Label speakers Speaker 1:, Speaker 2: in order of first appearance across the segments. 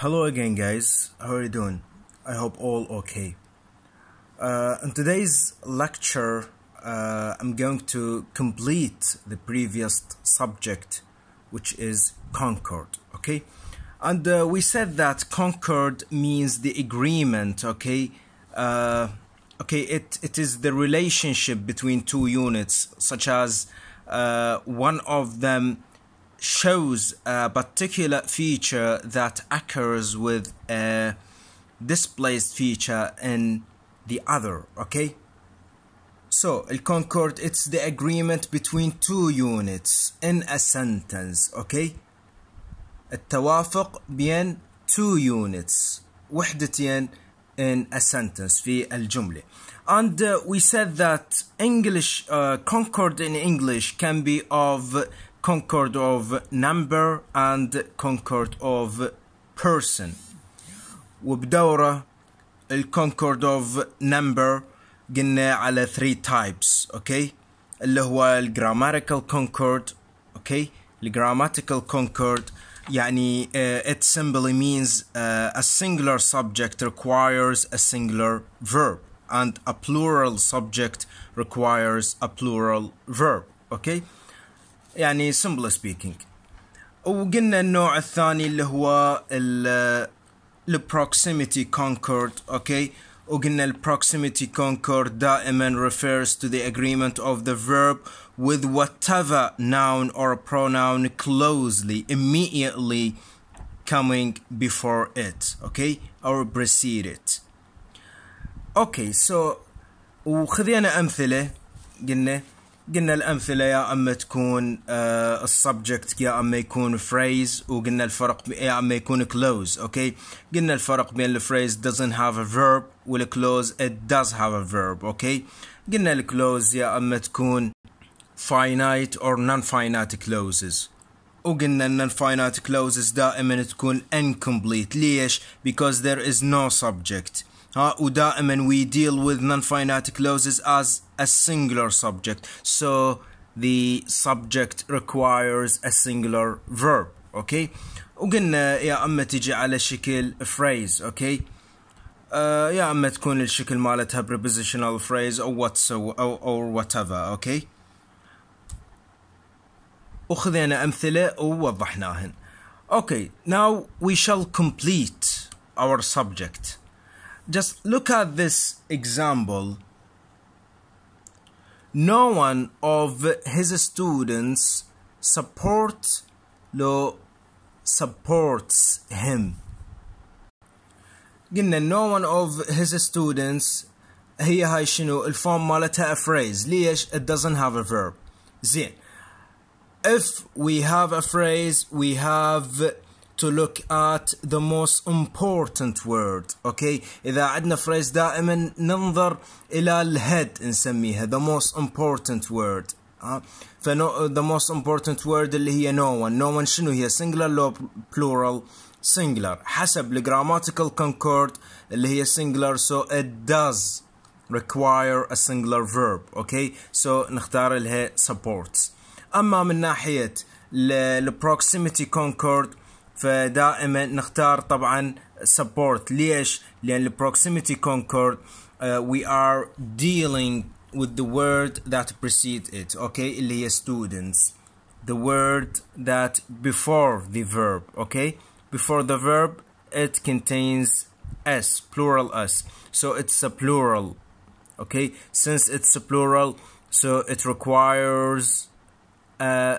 Speaker 1: Hello again, guys. How are you doing? I hope all okay. Uh, in today's lecture, uh, I'm going to complete the previous subject, which is Concord. Okay, and uh, we said that Concord means the agreement. Okay, uh, okay, it it is the relationship between two units, such as uh, one of them shows a particular feature that occurs with a displaced feature in the other okay so the concord it's the agreement between two units in a sentence okay التوافق بين two units وحدتين in a sentence في الجملة and uh, we said that English uh, concord in English can be of concord of number and concord of person وبدورة الكونكورد of number قلنا على 3 types. Okay, اللي هو الجراماتيكال كونكورد اوكي الجراماتيكال كونكورد يعني uh, it simply means uh, a singular subject requires a singular verb and a plural subject requires a plural verb okay يعني سمبل سبيكينج وقلنا النوع الثاني اللي هو البروكسيميتي كونكورد اوكي وقلنا البروكسيميتي كونكورد دائما refers to the agreement of the verb with whatever noun or pronoun closely immediately coming before it okay or precede it okay so وخذينا امثله قلنا قلنا الأمثلة يا أما تكون السبجكت يا أما يكون phrase وقلنا الفرق يا أما يكون close أوكي قلنا الفرق بين phrase doesn't have a verb والclose it does have a verb أوكي قلنا الكلوز يا أما تكون finite or non-finite clauses وقلنا ان finite clauses دائما تكون incomplete ليش؟ because there is no subject ها ودائما we deal with non-finite clauses as a singular subject so the subject requires a singular verb okay وقلنا يا اما تجي على شكل phrase okay يا اما تكون الشكل مالتها prepositional phrase او what so او or whatever okay وخذينا امثله ووضحناهن okay now we shall complete our subject just look at this example. No one of his students support lo supports him. قلنا no one of his students هي هاي شنو الفورم مالتها a phrase ليش it doesn't have a verb زين if we have a phrase we have to look at the most important word اوكي okay? اذا عندنا phrase دائما ننظر الى الهيد نسميها the most important word uh, فنو, the most important word اللي هي no one no one شنو هي singular لو plural singular حسب الجراماتيكال concord اللي هي singular so it does require a singular verb اوكي okay? so نختار هي supports اما من ناحيه proximity concord فدائما نختار طبعا support ليش؟ لأن البروكسيميتي كونكورد uh, we are dealing with the word that precede it okay اللي هي students the word that before the verb okay before the verb it contains s plural s so it's a plural okay since it's a plural so it requires a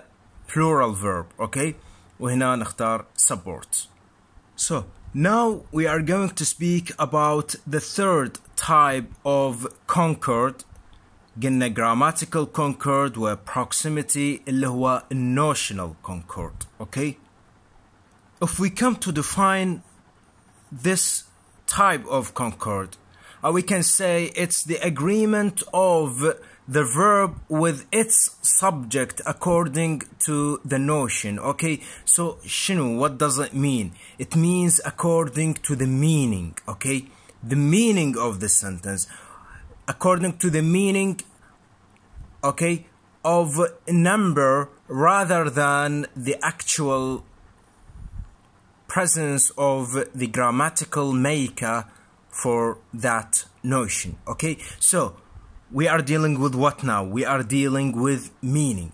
Speaker 1: plural verb okay وهنا نختار support so now we are going to speak about the third type of concord قلنا grammatical concord و proximity اللي هو notional concord okay if we come to define this type of concord uh, we can say it's the agreement of the verb with its subject according to the notion okay so shinu what does it mean it means according to the meaning okay the meaning of the sentence according to the meaning okay of number rather than the actual presence of the grammatical maker for that notion okay so we are dealing with what now? We are dealing with meaning.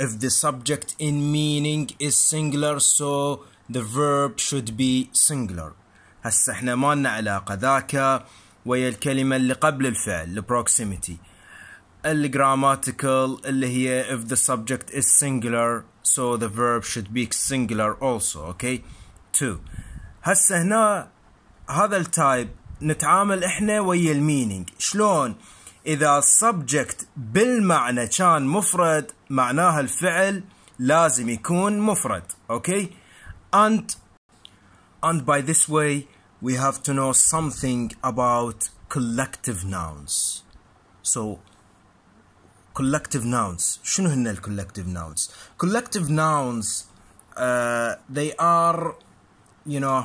Speaker 1: If the subject in meaning is singular, so the verb should be singular. هسا احنا ما لنا علاقة ذاك ويا الكلمة اللي قبل الفعل proximity. الجراماتيكال اللي هي if the subject is singular so the verb should be singular also okay two هسا هنا هذا التايب نتعامل احنا ويا meaning. شلون؟ إذا subject بالمعنى كان مفرد معناها الفعل لازم يكون مفرد أوكي and and by this way we have to know something about collective nouns so collective nouns شنو هن collective nouns collective nouns uh, they are you know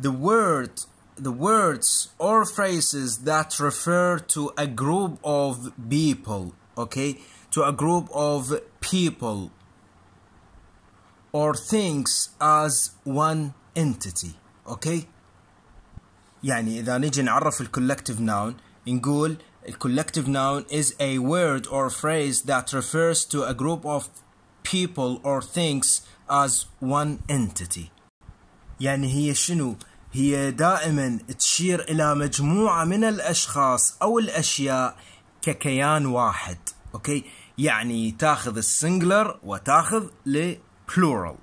Speaker 1: the word the words or phrases that refer to a group of people, okay, to a group of people or things as one entity, okay? يعني إذا نيجي نعرف ال collective noun نقول ال collective noun is a word or phrase that refers to a group of people or things as one entity. يعني هي شنو؟ هي دائما تشير الى مجموعه من الاشخاص او الاشياء ككيان واحد اوكي يعني تاخذ السنجلر وتاخذ لبلورال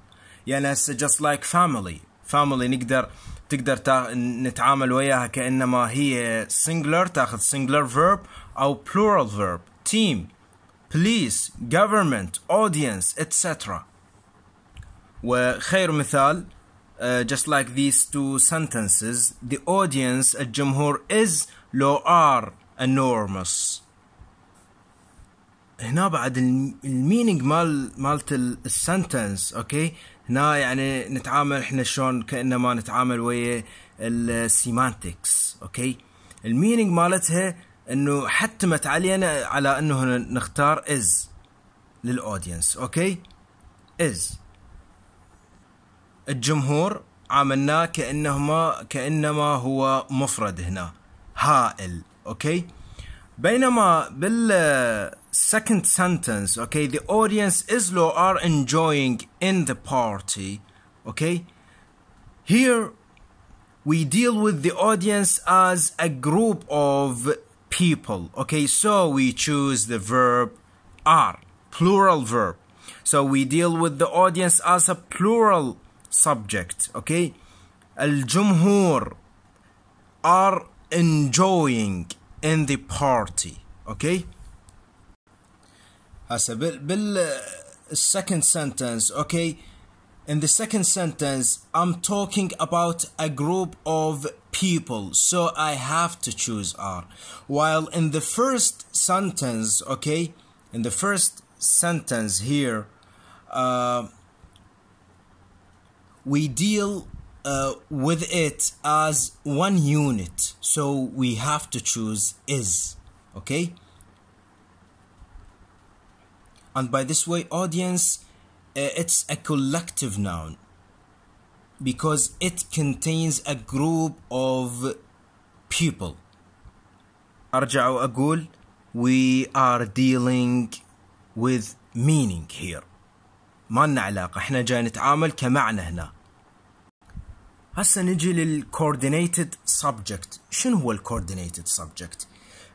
Speaker 1: يعني هسه just like family family نقدر تقدر نتعامل وياها كانما هي سنجلر تاخذ سنجلر فيرب او بلورال فيرب تيم بليس government اودينس، اتسترا. وخير مثال Uh, just like these two sentences the audience الجمهور is لو are enormous هنا بعد الميننج مال مالت السنتنس اوكي هنا يعني نتعامل احنا شلون كانما نتعامل ويا السيمانتكس اوكي الميننج مالتها انه حتمت علينا على انه نختار از للاودينس اوكي از الجمهور عاملناه كانهما كانما هو مفرد هنا هائل اوكي بينما بال second sentence okay the audience is low are enjoying in the party okay here we deal with the audience as a group of people okay so we choose the verb are plural verb so we deal with the audience as a plural subject okay Jumhur are enjoying in the party okay uh, second sentence okay in the second sentence I'm talking about a group of people so I have to choose R while in the first sentence okay in the first sentence here uh, we deal uh, with it as one unit so we have to choose is okay and by this way audience uh, it's a collective noun because it contains a group of people ارجع واقول we are dealing with meaning here ما لنا علاقة احنا جاي نتعامل كمعنى هنا an نجي للcoordinated subject شنو هو الcoordinated subject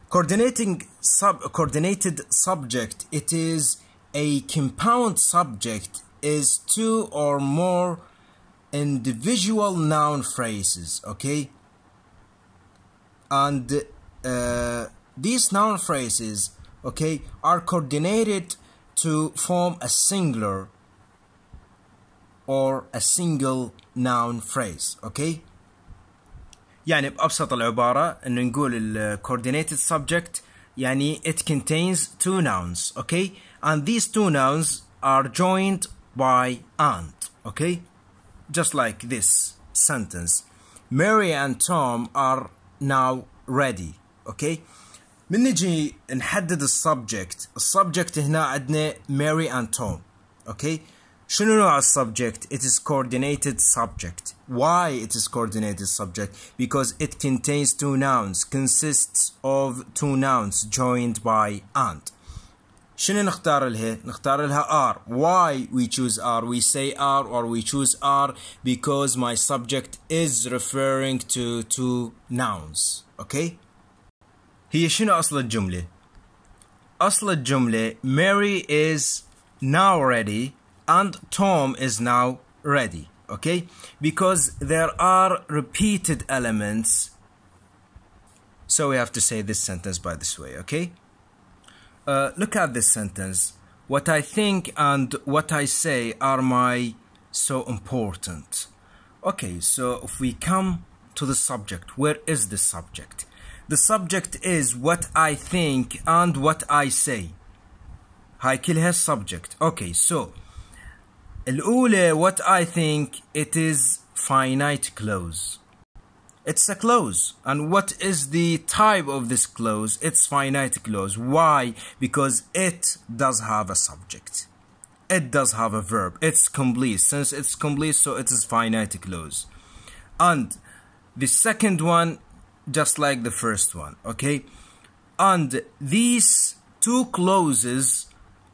Speaker 1: coordinating sub coordinated subject it is a compound subject is two or more individual noun phrases okay and uh, these noun phrases okay are coordinated to form a singular or a single noun phrase okay يعني بأبسط العبارة إنه نقول ال coordinated subject يعني it contains two nouns okay and these two nouns are joined by and okay just like this sentence Mary and Tom are now ready okay من نجي نحدد السبجكت السبجكت هنا عندنا Mary and Tom okay شنو نوع subject. It is coordinated subject. Why it is coordinated subject? Because it contains two nouns, consists of two nouns joined by and. شنو نختار لها؟ نختار لها R. Why we choose R? We say R or we choose R because my subject is referring to two nouns. Okay? هي شنو أصل الجملة؟ أصل الجملة Mary is now ready and Tom is now ready okay because there are repeated elements so we have to say this sentence by this way okay uh, look at this sentence what I think and what I say are my so important okay so if we come to the subject where is the subject the subject is what I think and what I say هاي has subject okay so الأولى what I think it is finite close it's a close and what is the type of this close it's finite close why because it does have a subject it does have a verb it's complete since it's complete so it is finite close and the second one just like the first one okay and these two clauses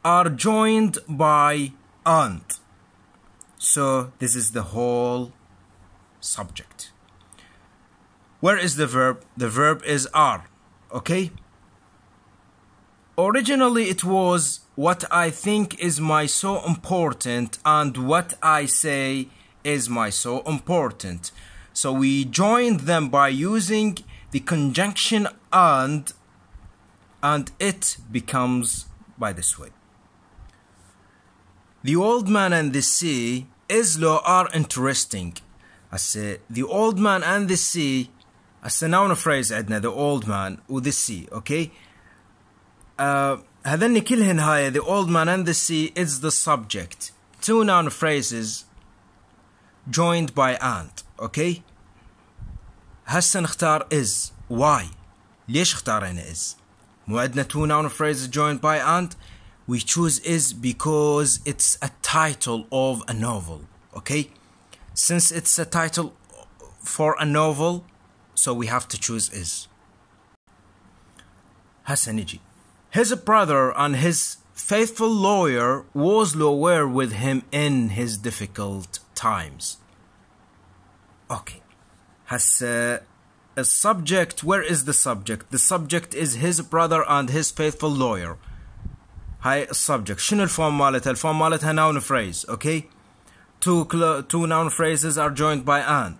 Speaker 1: are joined by and so this is the whole subject. Where is the verb? The verb is are, okay? Originally it was what I think is my so important and what I say is my so important. So we joined them by using the conjunction and and it becomes by this way. The old man and the sea Islo are interesting. I say uh, the old man and the sea. As a noun phrase, Edna, the old man with the sea. Okay. Uh, هذني كلهن هاي the old man and the sea is the subject. Two noun phrases joined by and. Okay. هسه نختار is why. ليش اختارنا is؟ مو عندنا two noun phrases joined by and we choose is because it's a title of a novel okay since it's a title for a novel so we have to choose is hasaniji his brother and his faithful lawyer was were with him in his difficult times okay has uh, a subject where is the subject the subject is his brother and his faithful lawyer هاي subject. شنو الفورم مالتها الفورم مالتها Noun phrase. Okay. two two noun phrases are joined by and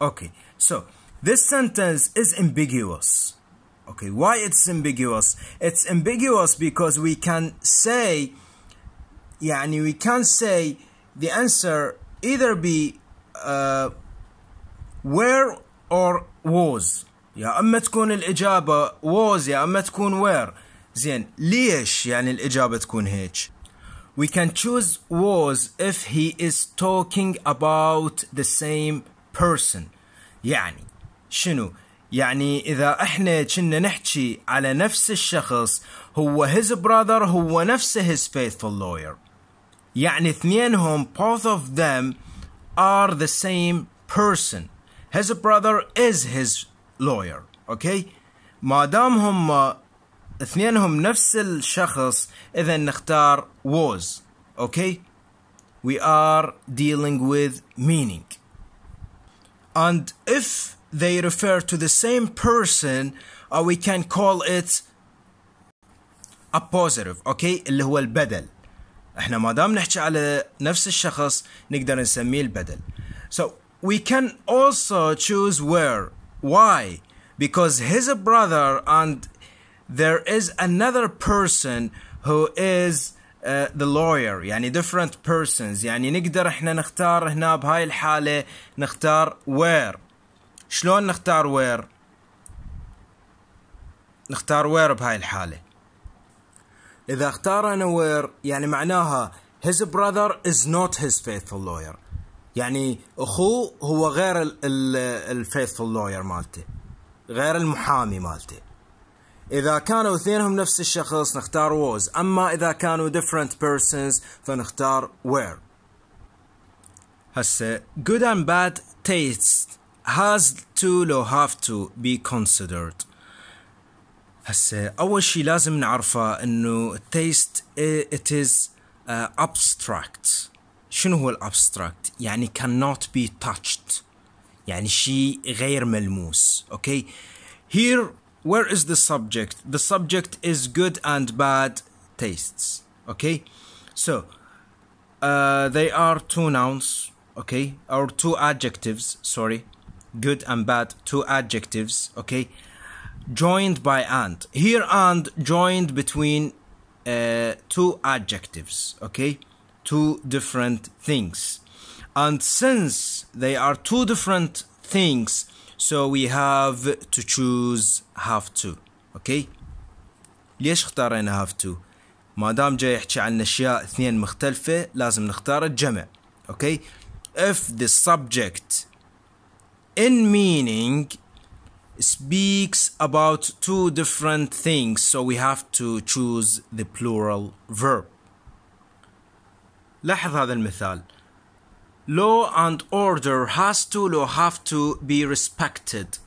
Speaker 1: okay so this sentence is ambiguous okay why it's ambiguous it's ambiguous because we can say يعني we can say the answer either be uh, where or was يا اما تكون الاجابة was يا اما تكون where زين ليش يعني الإجابة تكون هيك We can choose was if he is talking about the same person يعني شنو يعني إذا إحنا كنا نحكي على نفس الشخص هو his brother هو نفسه his faithful lawyer يعني اثنينهم both of them are the same person his brother is his lawyer okay? ما دام هم اثنينهم نفس الشخص اذا نختار was اوكي we are dealing with meaning and if they refer to the same person or we can call it a positive اوكي اللي هو البدل احنا ما دام نحكي على نفس الشخص نقدر نسميه البدل so we can also choose where why because his brother and there is another person who is uh, the lawyer يعني different persons يعني نقدر احنا نختار هنا بهاي الحالة نختار where شلون نختار where نختار where بهاي الحالة إذا اختار أنا where يعني معناها his brother is not his faithful lawyer يعني أخوه هو غير الفيثفول lawyer مالته غير المحامي مالته إذا كانوا اثنينهم نفس الشخص نختار was أما إذا كانوا different persons فنختار were هسه good and bad taste has to لو have to be considered هسه أول شيء لازم نعرفه إنه taste it is uh, abstract شنو هو الابستراكت يعني cannot be touched يعني شيء غير ملموس اوكي okay? here where is the subject the subject is good and bad tastes okay so uh, they are two nouns okay or two adjectives sorry good and bad two adjectives okay joined by and here and joined between uh, two adjectives okay two different things and since they are two different things so we have to choose have to okay ليش اختارينا have to ما دام جاي يحكي عن اشياء اثنين مختلفة لازم نختار الجمع okay if the subject in meaning speaks about two different things so we have to choose the plural verb لاحظ هذا المثال Law and order has to or have to be respected.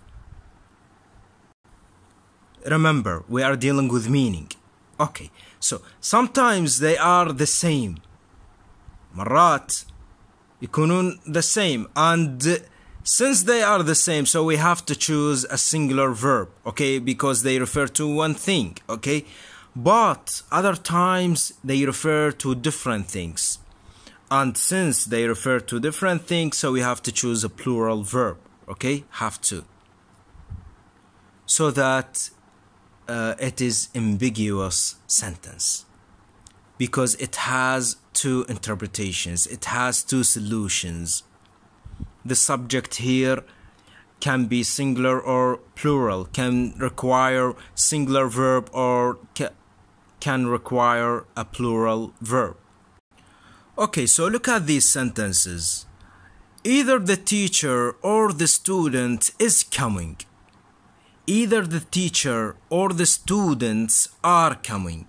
Speaker 1: Remember, we are dealing with meaning. Okay, so sometimes they are the same. Marat, يكونون the same and since they are the same so we have to choose a singular verb okay because they refer to one thing okay but other times they refer to different things and since they refer to different things so we have to choose a plural verb okay have to so that uh, it is ambiguous sentence because it has two interpretations it has two solutions the subject here can be singular or plural can require singular verb or ca can require a plural verb Okay, so look at these sentences. Either the teacher or the student is coming. Either the teacher or the students are coming.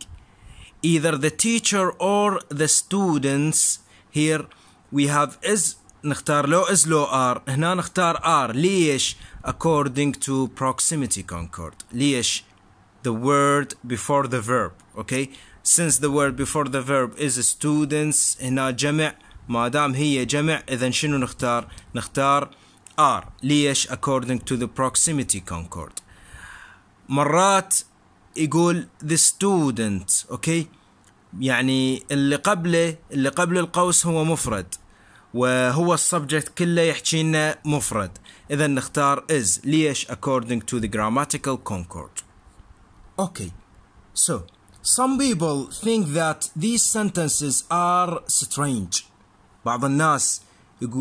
Speaker 1: Either the teacher or the students here we have is نختار لو is لو are هنا نختار are ليش according to proximity concord ليش the word before the verb okay since the word before the verb is students هنا جمع ما دام هي جمع إذا شنو نختار نختار are ليش according to the proximity concord مرات يقول the student اوكي okay? يعني اللي قبله اللي قبل القوس هو مفرد وهو السبجكت كله يحكي لنا مفرد اذا نختار is ليش according to the grammatical concord اوكي okay. so Some people think that these sentences are strange. بعض الناس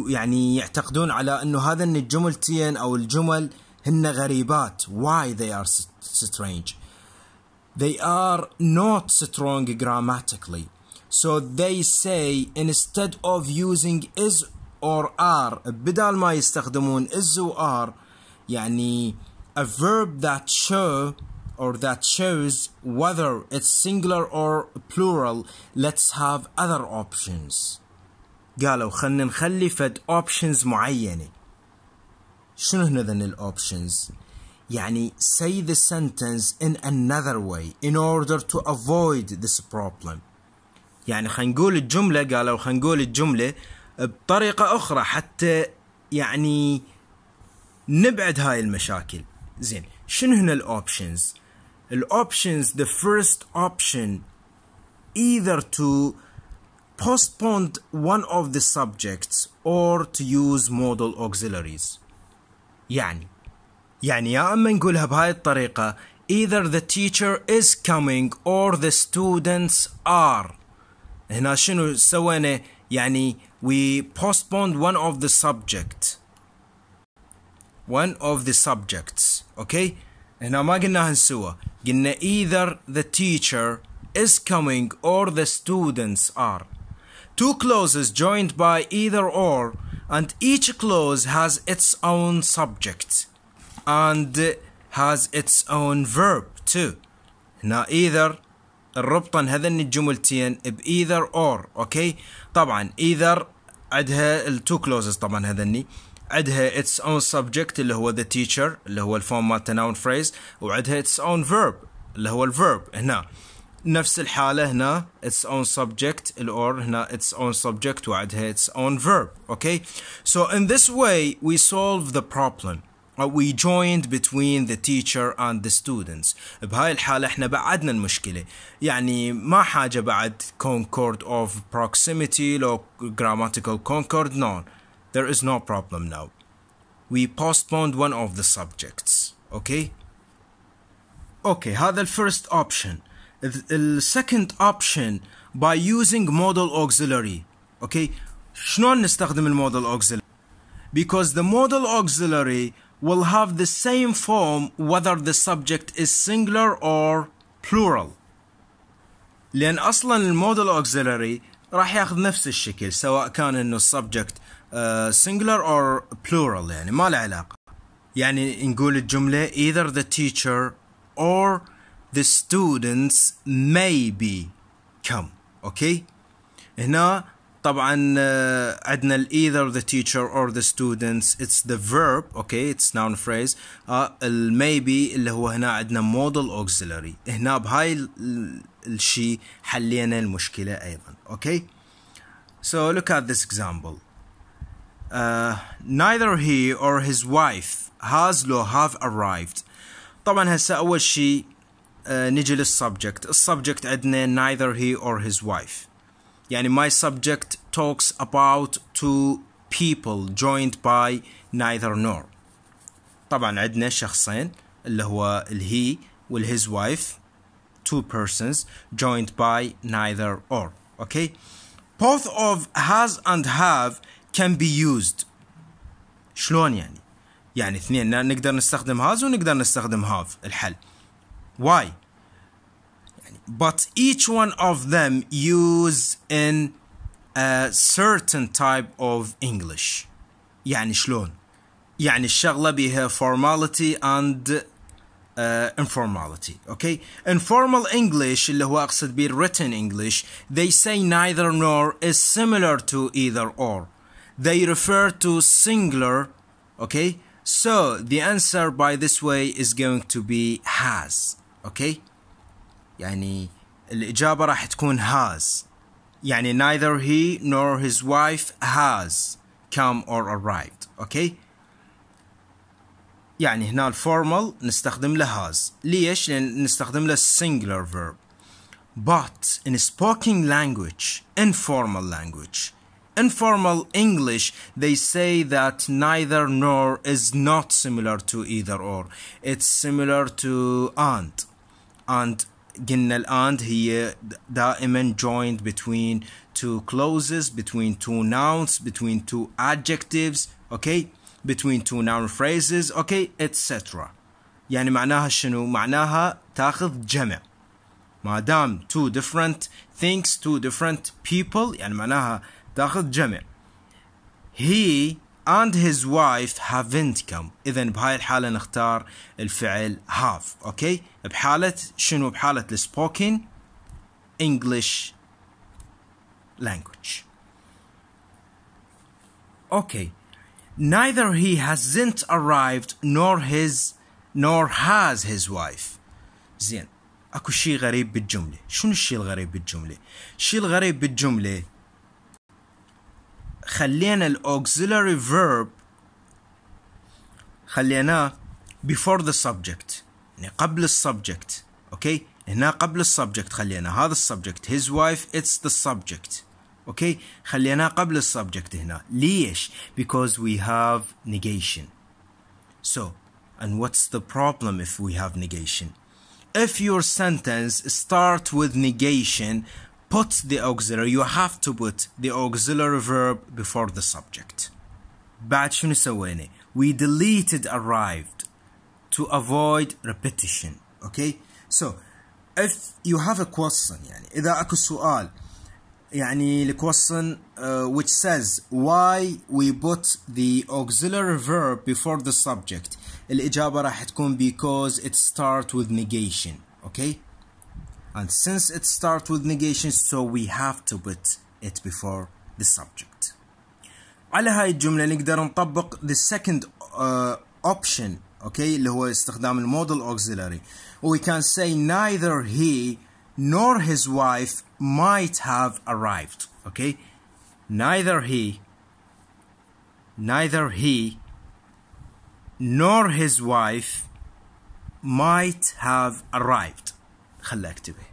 Speaker 1: يعني يعتقدون على انه هذا ان الجملتين او الجمل هن غريبات. Why they are strange? They are not strong grammatically. So they say instead of using is or are بدال ما يستخدمون is or are يعني a verb that show or that shows whether it's singular or plural, let's have other options. قالوا خلنا نخلي فد options معينة. شنو هن ذن ال options؟ يعني say the sentence in another way in order to avoid this problem. يعني خلنا نقول الجملة قالوا خلنا نقول الجملة بطريقة أخرى حتى يعني نبعد هاي المشاكل. زين شنو هن ال options؟ الأوبشنز the first option either to postpone one of the subjects or to use modal auxiliaries يعني يعني يا أما نقولها بهاي الطريقة either the teacher is coming or the students are هنا شنو سوينا يعني we postponed one of the subject one of the subjects okay هنا ما قلناها نسوى either the teacher is coming or the students are two clauses joined by either or and each clause has its own subject and has its own verb too Now either الربطا هذين الجملتين either or. Okay. طبعا either عندها two clauses طبعا هذني عندها its own subject اللي هو the teacher اللي هو الفورم مالته noun phrase وعندها its own verb اللي هو الفيرب هنا نفس الحالة هنا its own subject or هنا its own subject وعدها its own verb okay so in this way we solve the problem uh, we joined between the teacher and the students بهاي الحالة احنا بعدنا المشكلة يعني ما حاجة بعد concord of proximity لو grammatical concord none there is no problem now. We postponed one of the subjects, okay? Okay, هذا first option. The second option by using modal auxiliary. Okay, شلون نستخدم المodal auxiliary? Because the modal auxiliary will have the same form whether the subject is singular or plural. لأن أصلا modal auxiliary راح ياخذ نفس الشكل سواء كان انه السبجكت سنجلر او بلورال يعني ما له علاقه يعني نقول الجمله either the teacher or the students may be come اوكي هنا طبعا آه، عندنا ال either the teacher or the students it's the verb اوكي okay, it's noun phrase uh, ال maybe اللي هو هنا عندنا modal auxiliary هنا بهاي الشيء حلينا المشكله ايضا okay so look at this example uh, neither he or his wife has law have arrived طبعا هسه أول شيء uh, نجي للسبجكت السبجكت عندنا neither he or his wife يعني my subject talks about two people joined by neither nor طبعا عندنا شخصين اللي هو الهي والهيز وايف two persons joined by neither or Okay? Both of has and have can be used. شلون يعني؟ يعني اثنين نقدر نستخدم has ونقدر نستخدم have الحل. Why? but each one of them use in a certain type of English يعني شلون يعني الشغلة بها formality and uh, informality okay informal English اللي هو أقصد به written English they say neither nor is similar to either or they refer to singular okay so the answer by this way is going to be has okay يعني الإجابة راح تكون has يعني neither he nor his wife has come or arrived okay يعني هنا الفورمال نستخدم له has ليش لان نستخدم له singular verb but in spoken language informal language informal English, they say that neither nor is not similar to either or. It's similar to and. And قلنا الأند هي دائما joined between two clauses, between two nouns, between two adjectives, okay? between two noun phrases okay etc يعني معناها شنو معناها تاخذ جمع ما دام two different things two different people يعني معناها تاخذ جمع he and his wife haven't come اذا بهاي الحالة نختار الفعل have okay? بحالة شنو بحالة spoken English language okay. neither he hasn't arrived nor his nor has his wife زين اكو شيء غريب بالجملة شنو الشيء الغريب بالجملة الشيء الغريب بالجملة خلينا الاوكسيلاري verb خليناه before the subject يعني قبل السبجكت اوكي هنا قبل السبجكت خلينا هذا السبجكت his wife it's the subject اوكي خليناه قبل السبجكت هنا ليش because we have negation so and what's the problem if we have negation if your sentence start with negation put the auxiliary you have to put the auxiliary verb before the subject بعد شنو سوينا we deleted arrived to avoid repetition okay so if you have a question يعني إذا أكو سؤال يعني the uh, which says why we put the auxiliary verb before the subject الإجابة راح تكون because it starts with negation okay and since it starts with negation so we have to put it before the subject على هاي الجملة نقدر نطبق the second uh, option okay اللي هو استخدام المودل auxiliary we can say neither he nor his wife might have arrived. Okay? Neither he, neither he, nor his wife might have arrived. Collectively,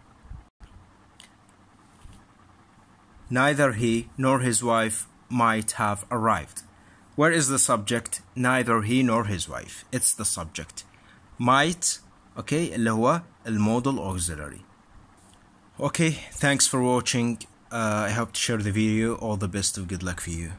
Speaker 1: Neither he nor his wife might have arrived. Where is the subject? Neither he nor his wife. It's the subject. Might, okay, اللي هو modal auxiliary. Okay, thanks for watching. Uh, I hope to share the video. All the best of good luck for you.